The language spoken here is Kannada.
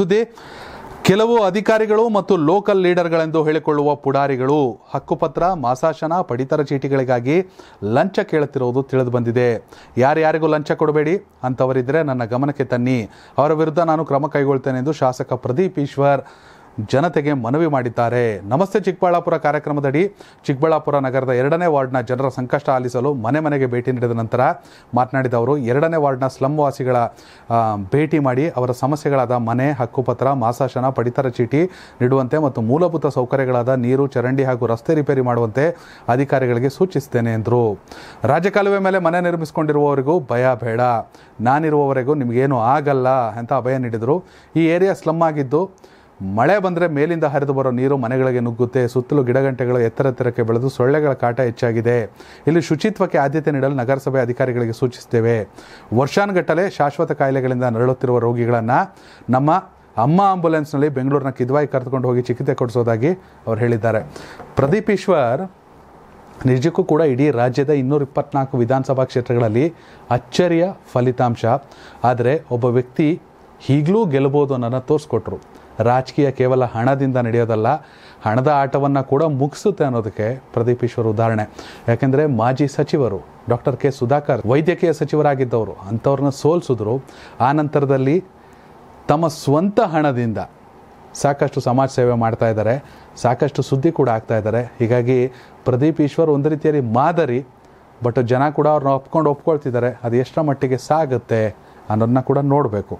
ಸುದ್ದಿ ಕೆಲವು ಅಧಿಕಾರಿಗಳು ಮತ್ತು ಲೋಕಲ್ ಲೀಡರ್ಗಳೆಂದು ಹೇಳಿಕೊಳ್ಳುವ ಪುಡಾರಿಗಳು ಹಕ್ಕುಪತ್ರ ಮಾಸಾಶನ ಪಡಿತರ ಚೀಟಿಗಳಿಗಾಗಿ ಲಂಚ ಕೇಳುತ್ತಿರುವುದು ತಿಳಿದು ಬಂದಿದೆ ಯಾರ್ಯಾರಿಗೂ ಲಂಚ ಕೊಡಬೇಡಿ ಅಂತವರಿದ್ದರೆ ನನ್ನ ಗಮನಕ್ಕೆ ತನ್ನಿ ಅವರ ವಿರುದ್ಧ ನಾನು ಕ್ರಮ ಕೈಗೊಳ್ತೇನೆ ಎಂದು ಶಾಸಕ ಪ್ರದೀಪ್ ಈಶ್ವರ್ ಜನತೆಗೆ ಮನವಿ ಮಾಡಿದ್ದಾರೆ ನಮಸ್ತೆ ಚಿಕ್ಕಬಳ್ಳಾಪುರ ಕಾರ್ಯಕ್ರಮದಡಿ ಚಿಕ್ಕಬಳ್ಳಾಪುರ ನಗರದ ಎರಡನೇ ವಾರ್ಡ್ನ ಜನರ ಸಂಕಷ್ಟ ಆಲಿಸಲು ಮನೆ ಮನೆಗೆ ಭೇಟಿ ನೀಡಿದ ನಂತರ ಮಾತನಾಡಿದ ಅವರು ಎರಡನೇ ವಾರ್ಡ್ನ ಸ್ಲಮ್ ವಾಸಿಗಳ ಭೇಟಿ ಮಾಡಿ ಅವರ ಸಮಸ್ಯೆಗಳಾದ ಮನೆ ಹಕ್ಕುಪತ್ರ ಮಾಸಾಶನ ಪಡಿತರ ಚೀಟಿ ನೀಡುವಂತೆ ಮತ್ತು ಮೂಲಭೂತ ಸೌಕರ್ಯಗಳಾದ ನೀರು ಚರಂಡಿ ಹಾಗೂ ರಸ್ತೆ ರಿಪೇರಿ ಮಾಡುವಂತೆ ಅಧಿಕಾರಿಗಳಿಗೆ ಸೂಚಿಸುತ್ತೇನೆ ಎಂದರು ರಾಜ್ಯ ಮೇಲೆ ಮನೆ ನಿರ್ಮಿಸಿಕೊಂಡಿರುವವರಿಗೂ ಭಯ ಬೇಡ ನಾನಿರುವವರೆಗೂ ನಿಮಗೇನು ಆಗಲ್ಲ ಅಂತ ಅಭಯ ನೀಡಿದರು ಈ ಏರಿಯಾ ಸ್ಲಮ್ ಆಗಿದ್ದು ಮಳೆ ಬಂದರೆ ಮೇಲಿಂದ ಹರಿದು ಬರೋ ನೀರು ಮನೆಗಳಿಗೆ ನುಗ್ಗುತ್ತೆ ಸುತ್ತಲೂ ಗಿಡಗಂಟೆಗಳು ಎತ್ತರಕ್ಕೆ ಬೆಳೆದು ಸೊಳ್ಳೆಗಳ ಕಾಟ ಹೆಚ್ಚಾಗಿದೆ ಇಲ್ಲಿ ಶುಚಿತ್ವಕ್ಕೆ ಆದ್ಯತೆ ನೀಡಲು ನಗರಸಭೆ ಅಧಿಕಾರಿಗಳಿಗೆ ಸೂಚಿಸುತ್ತೇವೆ ವರ್ಷಾನುಗಟ್ಟಲೆ ಶಾಶ್ವತ ಕಾಯಿಲೆಗಳಿಂದ ನರಳುತ್ತಿರುವ ರೋಗಿಗಳನ್ನು ನಮ್ಮ ಅಮ್ಮ ಆಂಬುಲೆನ್ಸ್ನಲ್ಲಿ ಬೆಂಗಳೂರಿನ ಕಿದ್ವಾಯಿ ಕರೆದುಕೊಂಡು ಹೋಗಿ ಚಿಕಿತ್ಸೆ ಕೊಡಿಸೋದಾಗಿ ಅವರು ಹೇಳಿದ್ದಾರೆ ಪ್ರದೀಪ್ ಈಶ್ವರ್ ನಿಜಕ್ಕೂ ಕೂಡ ಇಡೀ ರಾಜ್ಯದ ಇನ್ನೂರ ಇಪ್ಪತ್ನಾಲ್ಕು ವಿಧಾನಸಭಾ ಕ್ಷೇತ್ರಗಳಲ್ಲಿ ಅಚ್ಚರಿಯ ಫಲಿತಾಂಶ ಆದರೆ ಒಬ್ಬ ವ್ಯಕ್ತಿ ಈಗಲೂ ಗೆಲ್ಲಬಹುದು ಅನ್ನೋದನ್ನು ತೋರಿಸ್ಕೊಟ್ರು ರಾಜಕೀಯ ಕೇವಲ ಹಣದಿಂದ ನಡೆಯೋದಲ್ಲ ಹಣದ ಆಟವನ್ನು ಕೂಡ ಮುಗಿಸುತ್ತೆ ಅನ್ನೋದಕ್ಕೆ ಪ್ರದೀಪ್ ಈಶ್ವರ್ ಉದಾಹರಣೆ ಯಾಕೆಂದರೆ ಮಾಜಿ ಸಚಿವರು ಡಾಕ್ಟರ್ ಕೆ ಸುಧಾಕರ್ ವೈದ್ಯಕೀಯ ಸಚಿವರಾಗಿದ್ದವರು ಅಂಥವ್ರನ್ನ ಸೋಲಿಸಿದ್ರು ಆ ನಂತರದಲ್ಲಿ ತಮ್ಮ ಸ್ವಂತ ಹಣದಿಂದ ಸಾಕಷ್ಟು ಸಮಾಜ ಸೇವೆ ಮಾಡ್ತಾ ಇದ್ದಾರೆ ಸಾಕಷ್ಟು ಸುದ್ದಿ ಕೂಡ ಆಗ್ತಾ ಇದ್ದಾರೆ ಹೀಗಾಗಿ ಪ್ರದೀಪ್ ಈಶ್ವರ್ ಒಂದು ರೀತಿಯಲ್ಲಿ ಮಾದರಿ ಬಟ್ ಜನ ಕೂಡ ಅವ್ರನ್ನ ಒಪ್ಕೊಂಡು ಒಪ್ಕೊಳ್ತಿದ್ದಾರೆ ಅದು ಎಷ್ಟರ ಮಟ್ಟಿಗೆ ಸಾಗುತ್ತೆ ಅನ್ನೋದನ್ನ ಕೂಡ ನೋಡಬೇಕು